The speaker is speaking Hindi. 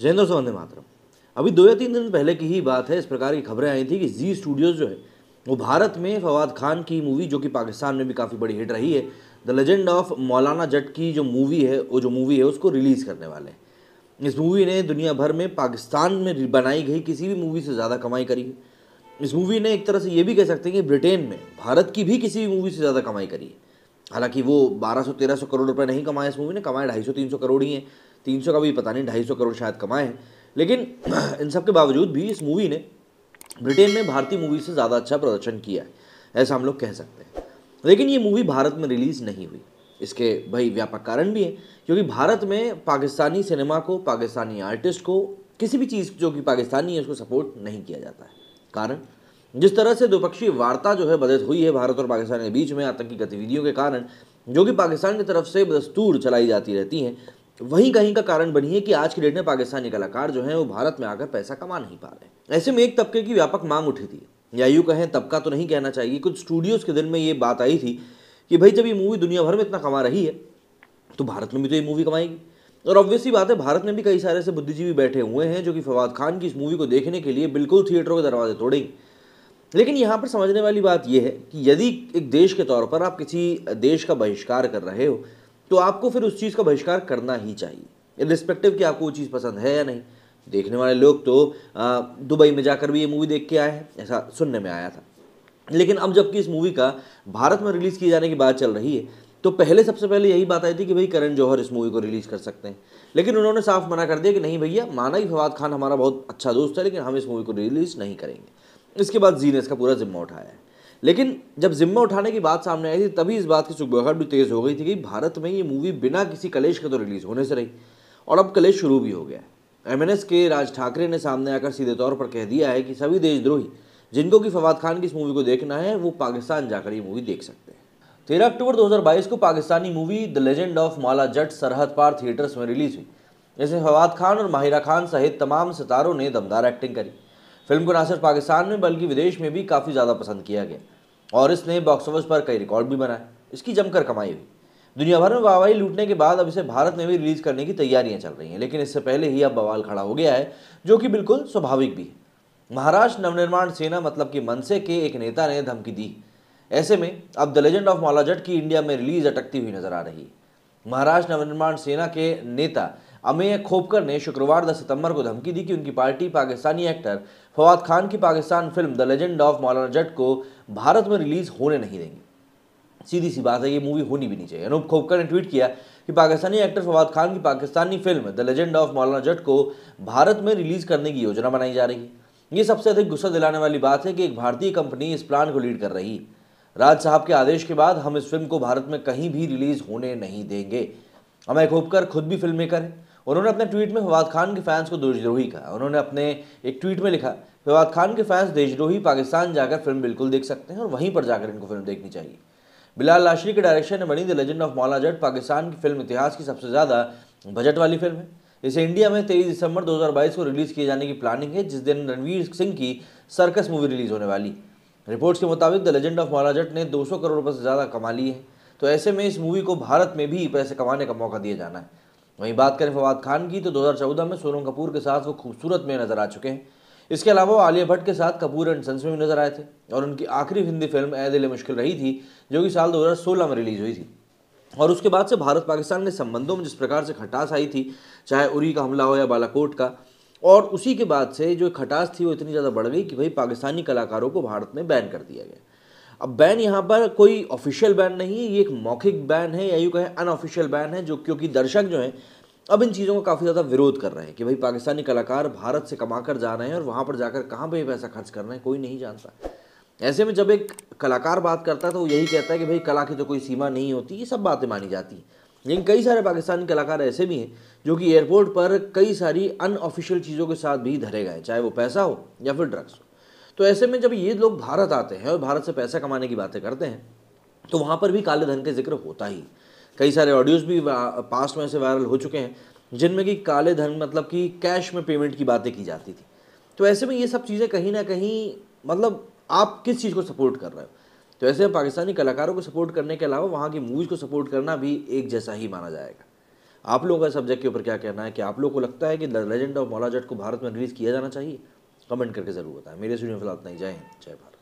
जयेंद्र से वंदे मातरम अभी दो या तीन दिन पहले की ही बात है इस प्रकार की खबरें आई थी कि जी स्टूडियोज़ जो है वो भारत में फवाद खान की मूवी जो कि पाकिस्तान में भी काफ़ी बड़ी हिट रही है द लेजेंड ऑफ मौलाना जट की जो मूवी है वो जो मूवी है उसको रिलीज़ करने वाले हैं इस मूवी ने दुनिया भर में पाकिस्तान में बनाई गई किसी भी मूवी से ज़्यादा कमाई करी है इस मूवी ने एक तरह से ये भी कह सकते हैं कि ब्रिटेन में भारत की भी किसी भी मूवी से ज़्यादा कमाई करी है हालांकि वो 1200-1300 करोड़ रुपए नहीं कमाए इस मूवी ने कमाए 250-300 करोड़ ही हैं तीन सौ का भी पता नहीं ढाई सौ करोड़ शायद कमाए हैं लेकिन इन सब के बावजूद भी इस मूवी ने ब्रिटेन में भारतीय मूवी से ज़्यादा अच्छा प्रदर्शन किया है ऐसा हम लोग कह सकते हैं लेकिन ये मूवी भारत में रिलीज़ नहीं हुई इसके भाई व्यापक कारण भी हैं क्योंकि भारत में पाकिस्तानी सिनेमा को पाकिस्तानी आर्टिस्ट को किसी भी चीज़ जो कि पाकिस्तानी है उसको सपोर्ट नहीं किया जाता है कारण जिस तरह से द्विपक्षीय वार्ता जो है बदत हुई है भारत और पाकिस्तान के बीच में आतंकी गतिविधियों के कारण जो कि पाकिस्तान की तरफ से बदस्तूर चलाई जाती रहती हैं वहीं कहीं का कारण बनी है कि आज की डेट में पाकिस्तानी कलाकार जो हैं वो भारत में आकर पैसा कमा नहीं पा रहे ऐसे में एक तबके की व्यापक मांग उठी थी या यूँ कहें तबका तो नहीं कहना चाहिए कुछ स्टूडियोज़ के दिल में ये बात आई थी कि भाई जब ये मूवी दुनिया भर में इतना कमा रही है तो भारत में भी तो ये मूवी कमाएगी और ऑब्वियसली बात है भारत में भी कई सारे ऐसे बुद्धिजीवी बैठे हुए हैं जो कि फवाद खान की इस मूवी को देखने के लिए बिल्कुल थिएटरों के दरवाजे तोड़ेंगे लेकिन यहाँ पर समझने वाली बात यह है कि यदि एक देश के तौर पर आप किसी देश का बहिष्कार कर रहे हो तो आपको फिर उस चीज़ का बहिष्कार करना ही चाहिए रिस्पेक्टिव कि आपको वो चीज़ पसंद है या नहीं देखने वाले लोग तो दुबई में जाकर भी ये मूवी देख के आए हैं ऐसा सुनने में आया था लेकिन अब जबकि इस मूवी का भारत में रिलीज़ किए जाने की बात चल रही है तो पहले सबसे पहले यही बात आई थी कि भाई करण जौहर इस मूवी को रिलीज़ कर सकते हैं लेकिन उन्होंने साफ मना कर दिया कि नहीं भैया माना ही फवाद खान हमारा बहुत अच्छा दोस्त है लेकिन हम इस मूवी को रिलीज़ नहीं करेंगे इसके बाद जी ने इसका पूरा जिम्मा उठाया है लेकिन जब जिम्मा उठाने की बात सामने आई थी तभी इस बात की सुगबुगाहट भी तेज़ हो गई थी कि भारत में ये मूवी बिना किसी कलेश के तो रिलीज़ होने से रही और अब कलेश शुरू भी हो गया है एम के राज ठाकरे ने सामने आकर सीधे तौर पर कह दिया है कि सभी देशद्रोही जिनको कि फवाद खान की इस मूवी को देखना है वो पाकिस्तान जाकर ये मूवी देख सकते हैं तेरह अक्टूबर 2022 को Pakistani movie the legend of Maula Jatt सरहद पार थिएटर्स में रिलीज हुई इसमें फवाद खान और माहिरा खान सहित तमाम सितारों ने दमदार एक्टिंग करी फिल्म को ना सिर्फ पाकिस्तान में बल्कि विदेश में भी काफ़ी ज़्यादा पसंद किया गया और इसने बॉक्स ऑफिस पर कई रिकॉर्ड भी बनाए इसकी जमकर कमाई हुई दुनिया भर में वाहवाही लूटने के बाद अब इसे भारत में भी रिलीज़ करने की तैयारियां चल रही हैं लेकिन इससे पहले ही अब बवाल खड़ा हो गया है जो कि बिल्कुल स्वाभाविक भी है महाराष्ट्र नवनिर्माण सेना मतलब कि मनसे के एक नेता ने धमकी दी ऐसे में अब द लेजेंड ऑफ मौलाजट की इंडिया में रिलीज अटकती हुई नजर आ रही है महाराष्ट्र नवनिर्माण सेना के नेता अमेय खोपकर ने शुक्रवार 10 सितंबर को धमकी दी कि उनकी पार्टी पाकिस्तानी एक्टर फवाद खान की Pakistan film the legend of Maula Jatt को भारत में रिलीज होने नहीं देंगी सीधी सी बात है ये मूवी होनी भी नहीं चाहिए अनूप खोपकर ने ट्वीट किया कि पाकिस्तानी एक्टर फवाद खान की Pakistani film the legend of Maula Jatt को भारत में रिलीज करने की योजना बनाई जा रही ये सबसे अधिक गुस्सा दिलाने वाली बात है कि एक भारतीय कंपनी इस प्लान को लीड कर रही राज साहब के आदेश के बाद हम इस फिल्म को भारत में कहीं भी रिलीज होने नहीं देंगे अमय खोपकर खुद भी फिल्म मेकर हैं उन्होंने अपने ट्वीट में फवाद खान के फैंस को देशद्रोही कहा उन्होंने अपने एक ट्वीट में लिखा फवाद खान के फैंस देशद्रोही पाकिस्तान जाकर फिल्म बिल्कुल देख सकते हैं और वहीं पर जाकर इनको फिल्म देखनी चाहिए बिलाल लाशरी के डायरेक्शन में बनी द लेजेंड ऑफ मौला जट पाकिस्तान की फिल्म इतिहास की सबसे ज़्यादा बजट वाली फिल्म है इसे इंडिया में तेईस दिसंबर दो को रिलीज़ किए जाने की प्लानिंग है जिस दिन रणवीर सिंह की सर्कस मूवी रिलीज़ होने वाली रिपोर्ट्स के मुताबिक द लेजेंड ऑफ मौला जट ने दो करोड़ रुपये से ज़्यादा कमा ली है तो ऐसे में इस मूवी को भारत में भी पैसे कमाने का मौका दिया जाना है वहीं बात करें फवाद खान की तो 2014 में सोनम कपूर के साथ वो खूबसूरत में नजर आ चुके हैं इसके अलावा वो आलिया भट्ट के साथ कपूर एंड सन्स में भी नजर आए थे और उनकी आखिरी हिंदी फिल्म ए दिल मुश्किल रही थी जो कि साल 2016 में रिलीज हुई थी और उसके बाद से भारत पाकिस्तान के संबंधों में जिस प्रकार से खटास आई थी चाहे उरी का हमला हो या बालाकोट का और उसी के बाद से जो खटास थी वो इतनी ज़्यादा बढ़ गई कि भाई पाकिस्तानी कलाकारों को भारत में बैन कर दिया गया अब बैन यहाँ पर कोई ऑफिशियल बैन नहीं है ये एक मौखिक बैन है या यूँ कहें अनऑफिशियल बैन है जो क्योंकि दर्शक जो हैं अब इन चीज़ों का काफ़ी ज़्यादा विरोध कर रहे हैं कि भाई पाकिस्तानी कलाकार भारत से कमा कर जा रहे हैं और वहाँ पर जाकर कहाँ पर पैसा खर्च कर रहे हैं कोई नहीं जानता ऐसे में जब एक कलाकार बात करता है तो वो यही कहता है कि भाई कला की तो कोई सीमा नहीं होती ये सब बातें मानी जाती हैं लेकिन कई सारे पाकिस्तानी कलाकार ऐसे भी हैं जो कि एयरपोर्ट पर कई सारी अनऑफिशियल चीज़ों के साथ भी धरे गए चाहे वो पैसा हो या फिर ड्रग्स हो तो ऐसे में जब ये लोग भारत आते हैं और भारत से पैसा कमाने की बातें करते हैं तो वहाँ पर भी काले धन के जिक्र होता ही कई सारे ऑडियोज़ भी पास्ट में ऐसे वायरल हो चुके हैं जिनमें कि काले धन मतलब कि कैश में पेमेंट की बातें की जाती थी तो ऐसे में ये सब चीज़ें कहीं ना कहीं मतलब आप किस चीज़ को सपोर्ट कर रहे हो तो ऐसे में पाकिस्तानी कलाकारों को सपोर्ट करने के अलावा वहाँ की मूवीज़ को सपोर्ट करना भी एक जैसा ही माना जाएगा आप लोगों का सब्जेक्ट के ऊपर क्या कहना है कि आप लोगों को लगता है कि द लेजेंड ऑफ मौला जट को भारत में रिलीज़ किया जाना चाहिए कमेंट करके ज़रूर बताएं मेरे स्टूडियो में फिलहाल इतना ही जय हिंद जय भारत